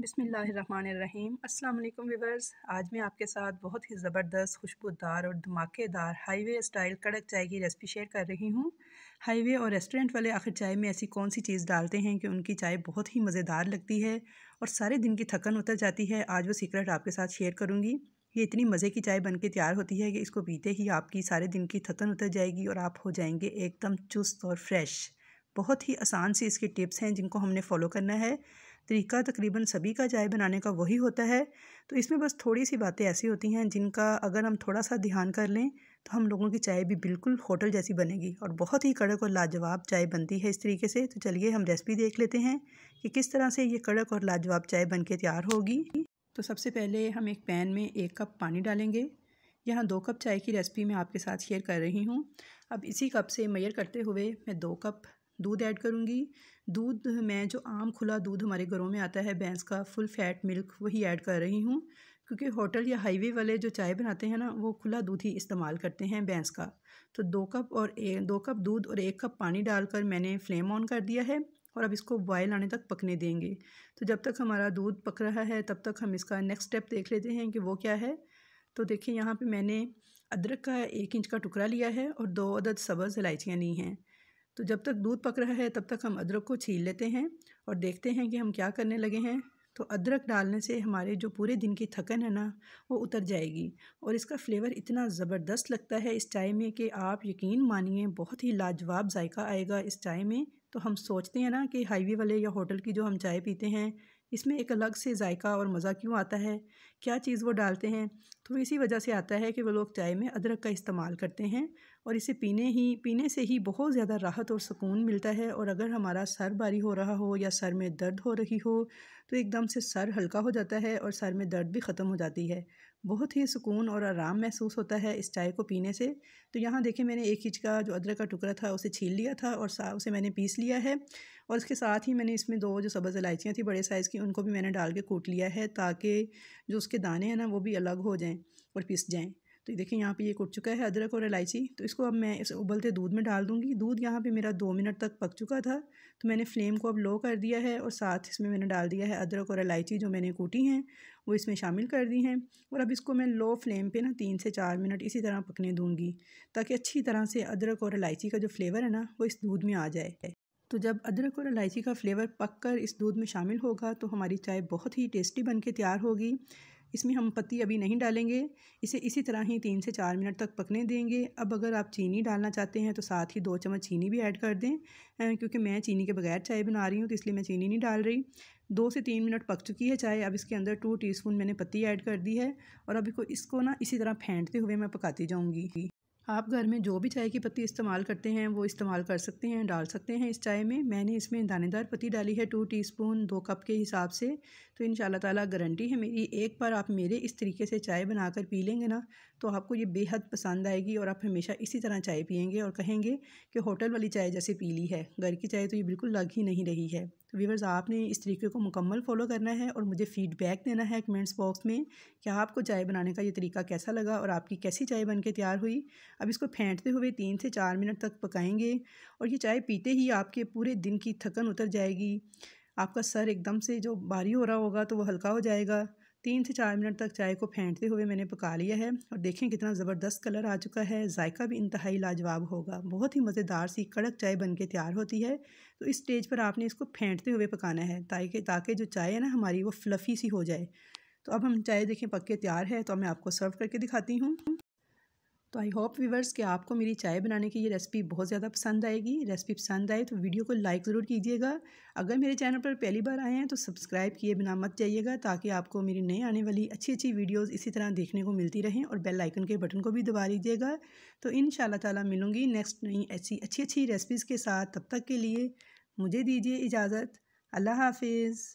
बिसमीम अल्लाम वीवर्स आज मैं आपके साथ बहुत ही ज़बरदस्त खुशबूदार और धमाकेदार हाईवे स्टाइल कड़क चाय की रेसिपी शेयर कर रही हूँ हाईवे और रेस्टोरेंट वाले आखिर चाय में ऐसी कौन सी चीज़ डालते हैं कि उनकी चाय बहुत ही मज़ेदार लगती है और सारे दिन की थकन उतर जाती है आज वो सीक्रेट आपके साथ शेयर करूँगी ये इतनी मज़े की चाय बन के तैयार होती है कि इसको पीते ही आपकी सारे दिन की थकन उतर जाएगी और आप हो जाएंगे एकदम चुस्त और फ्रेश बहुत ही आसान सी इसकी टिप्स हैं जिनको हमने फॉलो करना है तरीका तकरीबन सभी का चाय बनाने का वही होता है तो इसमें बस थोड़ी सी बातें ऐसी होती हैं जिनका अगर हम थोड़ा सा ध्यान कर लें तो हम लोगों की चाय भी बिल्कुल होटल जैसी बनेगी और बहुत ही कड़क और लाजवाब चाय बनती है इस तरीके से तो चलिए हम रेसिपी देख लेते हैं कि किस तरह से ये कड़क और लाजवाब चाय बन के तैयार होगी तो सबसे पहले हम एक पैन में एक कप पानी डालेंगे यहाँ दो कप चाय की रेसिपी मैं आपके साथ शेयर कर रही हूँ अब इसी कप से मैयर करते हुए मैं दो कप दूध ऐड करूँगी दूध मैं जो आम खुला दूध हमारे घरों में आता है भैंस का फुल फैट मिल्क वही ऐड कर रही हूँ क्योंकि होटल या हाईवे वाले जो चाय बनाते हैं ना वो खुला दूध ही इस्तेमाल करते हैं भैंस का तो दो कप और ए, दो कप दूध और एक कप पानी डालकर मैंने फ्लेम ऑन कर दिया है और अब इसको बॉयल आने तक पकने देंगे तो जब तक हमारा दूध पक रहा है तब तक हम इसका नेक्स्ट स्टेप देख लेते हैं कि वो क्या है तो देखिए यहाँ पे मैंने अदरक का एक इंच का टुकड़ा लिया है और दो अदद सब्ज़ इलायचियाँ ली हैं तो जब तक दूध पक रहा है तब तक हम अदरक को छील लेते हैं और देखते हैं कि हम क्या करने लगे हैं तो अदरक डालने से हमारे जो पूरे दिन की थकन है ना वो उतर जाएगी और इसका फ्लेवर इतना ज़बरदस्त लगता है इस चाय में कि आप यकीन मानिए बहुत ही लाजवाब जायका आएगा इस चाय में तो हम सोचते हैं ना कि हाईवे वाले या होटल की जो हम चाय पीते हैं इसमें एक अलग से जायका और मज़ा क्यों आता है क्या चीज़ वो डालते हैं तो इसी वजह से आता है कि वो लोग चाय में अदरक का इस्तेमाल करते हैं और इसे पीने ही पीने से ही बहुत ज़्यादा राहत और सुकून मिलता है और अगर हमारा सर भारी हो रहा हो या सर में दर्द हो रही हो तो एकदम से सर हल्का हो जाता है और सर में दर्द भी ख़त्म हो जाती है बहुत ही सुकून और आराम महसूस होता है इस चाय को पीने से तो यहाँ देखें मैंने एक इंच का जो अदरक का टुकड़ा था उसे छील लिया था और उसे मैंने पीस लिया है और इसके साथ ही मैंने इसमें दो जो सब्ज़ इलायचियाँ थी बड़े साइज़ की उनको भी मैंने डाल के कूट लिया है ताकि जो उसके दाने हैं ना वो भी अलग हो जाएँ और पिस जाएँ तो देखिए यहाँ पे ये कुट चुका है अदरक और इलायची तो इसको अब मैं इस उबलते दूध में डाल दूँगी दूध यहाँ पे मेरा दो मिनट तक पक चुका था तो मैंने फ्लेम को अब लो कर दिया है और साथ इसमें मैंने डाल दिया है अदरक और इलायची जो मैंने कूटी हैं वो इसमें शामिल कर दी हैं और अब इसको मैं लो फ्लेम पे ना तीन से चार मिनट इसी तरह पकने दूँगी ताकि अच्छी तरह से अदरक और इलायची का जो फ्लेवर है ना वो इस दूध में आ जाए तो जब अदरक और इलायची का फ्लेवर कर इस दूध में शामिल होगा तो हमारी चाय बहुत ही टेस्टी बन के तैयार होगी इसमें हम पत्ती अभी नहीं डालेंगे इसे इसी तरह ही तीन से चार मिनट तक पकने देंगे अब अगर आप चीनी डालना चाहते हैं तो साथ ही दो चम्मच चीनी भी ऐड कर दें क्योंकि मैं चीनी के बगैर चाय बना रही हूँ तो इसलिए मैं चीनी नहीं डाल रही दो से तीन मिनट पक चुकी है चाय अब इसके अंदर टू टीस्पून मैंने पत्ती ऐड कर दी है और अभी को इसको ना इसी तरह फेंटते हुए मैं पकाती जाऊँगी आप घर में जो भी चाय की पत्ती इस्तेमाल करते हैं वो इस्तेमाल कर सकते हैं डाल सकते हैं इस चाय में मैंने इसमें दानेदार पत्ती डाली है टू टीस्पून दो कप के हिसाब से तो इन ताला गारंटी है मेरी एक बार आप मेरे इस तरीके से चाय बनाकर पी लेंगे ना तो आपको ये बेहद पसंद आएगी और आप हमेशा इसी तरह चाय पियेंगे और कहेंगे कि होटल वाली चाय जैसे पी ली है घर की चाय तो ये बिल्कुल लग ही नहीं रही है तो व्यूवर्स आपने इस तरीके को मुकम्मल फॉलो करना है और मुझे फ़ीडबैक देना है कमेंट्स बॉक्स में कि आपको चाय बनाने का ये तरीका कैसा लगा और आपकी कैसी चाय बन के तैयार हुई अब इसको फेंटते हुए तीन से चार मिनट तक पकाएंगे और ये चाय पीते ही आपके पूरे दिन की थकन उतर जाएगी आपका सर एकदम से जो भारी हो रहा होगा तो वो हल्का हो जाएगा तीन से चार मिनट तक चाय को फेंटते हुए मैंने पका लिया है और देखें कितना ज़बरदस्त कलर आ चुका है जायका भी इंतहाई लाजवाब होगा बहुत ही मज़ेदार सी कड़क चाय बन के तैयार होती है तो इस स्टेज पर आपने इसको फेंटते हुए पकाना है ताकि ताकि जो चाय है ना हमारी वो फ्लफ़ी सी हो जाए तो अब हम चाय देखें पक के तैयार है तो मैं आपको सर्व करके दिखाती हूँ तो आई होप व्यूवर्स कि आपको मेरी चाय बनाने की ये रेसिपी बहुत ज़्यादा पसंद आएगी रेसिपी पसंद आए तो वीडियो को लाइक ज़रूर कीजिएगा अगर मेरे चैनल पर पहली बार आए हैं तो सब्सक्राइब किए बिना मत जाइएगा ताकि आपको मेरी नई आने वाली अच्छी अच्छी वीडियोस इसी तरह देखने को मिलती रहें और बेल आइकन के बटन को भी दबा लीजिएगा तो इन ताला मिलूंगी नेक्स्ट नई ऐसी अच्छी अच्छी रेसिपीज़ के साथ तब तक के लिए मुझे दीजिए इजाज़त अल्लाह हाफिज़